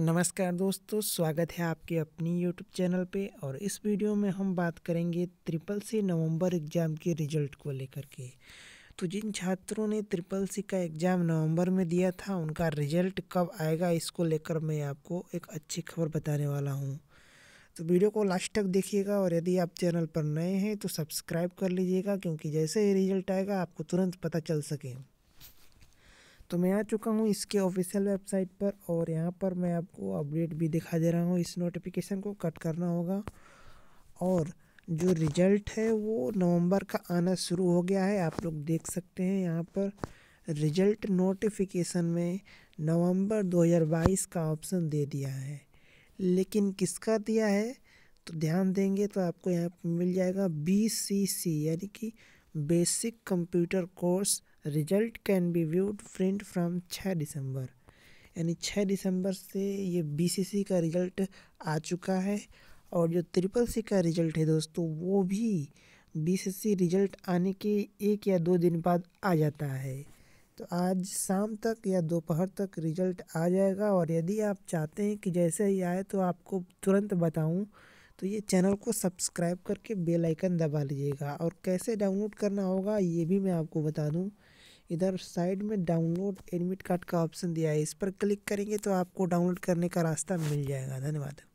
नमस्कार दोस्तों स्वागत है आपके अपनी यूट्यूब चैनल पे और इस वीडियो में हम बात करेंगे ट्रिपल सी नवंबर एग्ज़ाम के रिजल्ट को लेकर के तो जिन छात्रों ने ट्रिपल सी का एग्ज़ाम नवंबर में दिया था उनका रिजल्ट कब आएगा इसको लेकर मैं आपको एक अच्छी खबर बताने वाला हूँ तो वीडियो को लास्ट तक देखिएगा और यदि आप चैनल पर नए हैं तो सब्सक्राइब कर लीजिएगा क्योंकि जैसे ही रिजल्ट आएगा आपको तुरंत पता चल सके तो मैं आ चुका हूँ इसके ऑफिशियल वेबसाइट पर और यहाँ पर मैं आपको अपडेट भी दिखा दे रहा हूँ इस नोटिफिकेशन को कट करना होगा और जो रिजल्ट है वो नवंबर का आना शुरू हो गया है आप लोग देख सकते हैं यहाँ पर रिजल्ट नोटिफिकेशन में नवंबर 2022 का ऑप्शन दे दिया है लेकिन किसका दिया है तो ध्यान देंगे तो आपको यहाँ मिल जाएगा बी सी सी यानी कि basic computer course result can be viewed print from छः दिसंबर यानी छः दिसंबर से ये बीसीसी का रिज़ल्ट आ चुका है और जो ट्रिपल सी का रिज़ल्ट है दोस्तों वो भी बीसीसी रिज़ल्ट आने के एक या दो दिन बाद आ जाता है तो आज शाम तक या दोपहर तक रिज़ल्ट आ जाएगा और यदि आप चाहते हैं कि जैसे ही आए तो आपको तुरंत बताऊं तो ये चैनल को सब्सक्राइब करके बेल आइकन दबा लीजिएगा और कैसे डाउनलोड करना होगा ये भी मैं आपको बता दूँ इधर साइड में डाउनलोड एडमिट कार्ड का ऑप्शन दिया है इस पर क्लिक करेंगे तो आपको डाउनलोड करने का रास्ता मिल जाएगा धन्यवाद